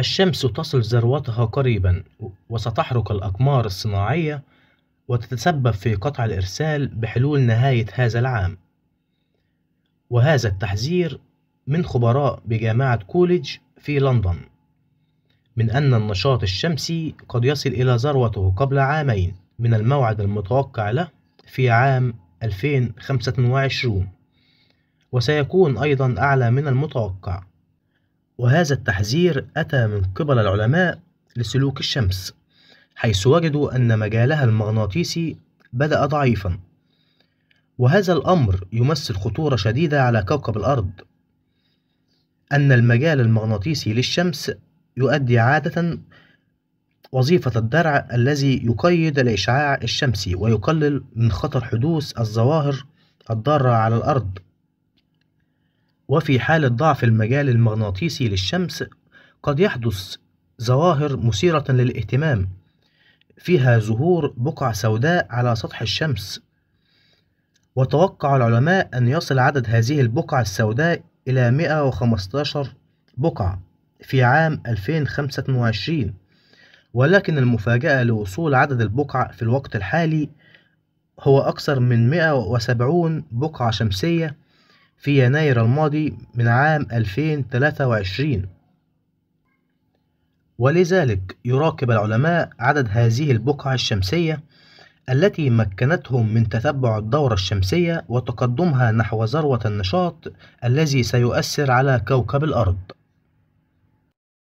الشمس تصل ذروتها قريبا وستحرق الأقمار الصناعية وتتسبب في قطع الإرسال بحلول نهاية هذا العام وهذا التحذير من خبراء بجامعة كوليدج في لندن من أن النشاط الشمسي قد يصل إلى ذروته قبل عامين من الموعد المتوقع له في عام 2025 وسيكون أيضا أعلى من المتوقع وهذا التحذير أتى من قبل العلماء لسلوك الشمس حيث وجدوا أن مجالها المغناطيسي بدأ ضعيفا وهذا الأمر يمثل خطورة شديدة على كوكب الأرض أن المجال المغناطيسي للشمس يؤدي عادة وظيفة الدرع الذي يقيد الإشعاع الشمسي ويقلل من خطر حدوث الظواهر الضارة على الأرض وفي حالة ضعف المجال المغناطيسي للشمس قد يحدث ظواهر مثيرة للاهتمام فيها ظهور بقع سوداء على سطح الشمس وتوقع العلماء أن يصل عدد هذه البقع السوداء إلى 115 بقعة في عام 2025 ولكن المفاجأة لوصول عدد البقع في الوقت الحالي هو أكثر من 170 بقعة شمسية في يناير الماضي من عام 2023 ولذلك يراقب العلماء عدد هذه البقع الشمسية التي مكنتهم من تتبع الدورة الشمسية وتقدمها نحو ذروة النشاط الذي سيؤثر على كوكب الأرض